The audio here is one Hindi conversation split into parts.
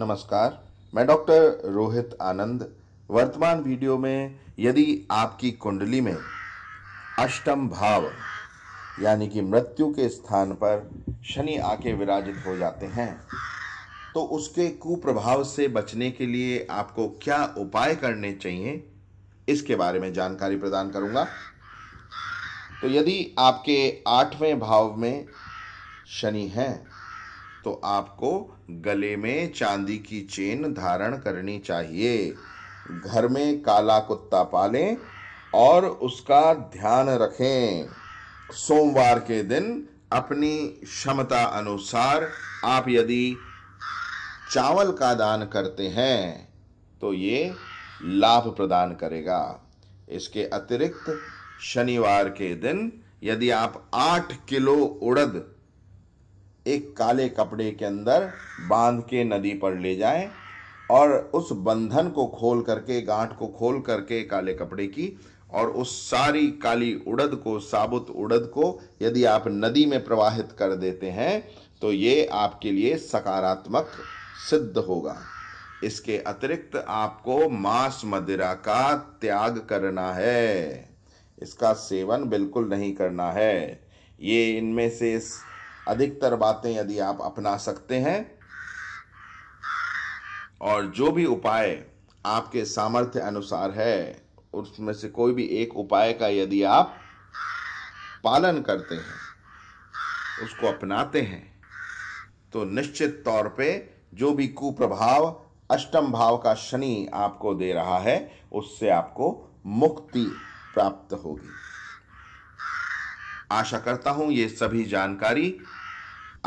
नमस्कार मैं डॉक्टर रोहित आनंद वर्तमान वीडियो में यदि आपकी कुंडली में अष्टम भाव यानी कि मृत्यु के स्थान पर शनि आके विराजित हो जाते हैं तो उसके कुप्रभाव से बचने के लिए आपको क्या उपाय करने चाहिए इसके बारे में जानकारी प्रदान करूंगा तो यदि आपके आठवें भाव में शनि हैं तो आपको गले में चांदी की चेन धारण करनी चाहिए घर में काला कुत्ता पालें और उसका ध्यान रखें सोमवार के दिन अपनी क्षमता अनुसार आप यदि चावल का दान करते हैं तो ये लाभ प्रदान करेगा इसके अतिरिक्त शनिवार के दिन यदि आप आठ किलो उड़द एक काले कपड़े के अंदर बांध के नदी पर ले जाएं और उस बंधन को खोल करके गांठ को खोल करके काले कपड़े की और उस सारी काली उड़द को साबुत उड़द को यदि आप नदी में प्रवाहित कर देते हैं तो ये आपके लिए सकारात्मक सिद्ध होगा इसके अतिरिक्त आपको मांस मदिरा का त्याग करना है इसका सेवन बिल्कुल नहीं करना है ये इनमें से अधिकतर बातें यदि आप अपना सकते हैं और जो भी उपाय आपके सामर्थ्य अनुसार है उसमें से कोई भी एक उपाय का यदि आप पालन करते हैं उसको अपनाते हैं तो निश्चित तौर पे जो भी कुप्रभाव अष्टम भाव का शनि आपको दे रहा है उससे आपको मुक्ति प्राप्त होगी आशा करता हूं ये सभी जानकारी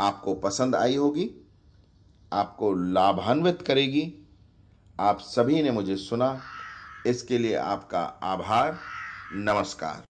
आपको पसंद आई होगी आपको लाभान्वित करेगी आप सभी ने मुझे सुना इसके लिए आपका आभार नमस्कार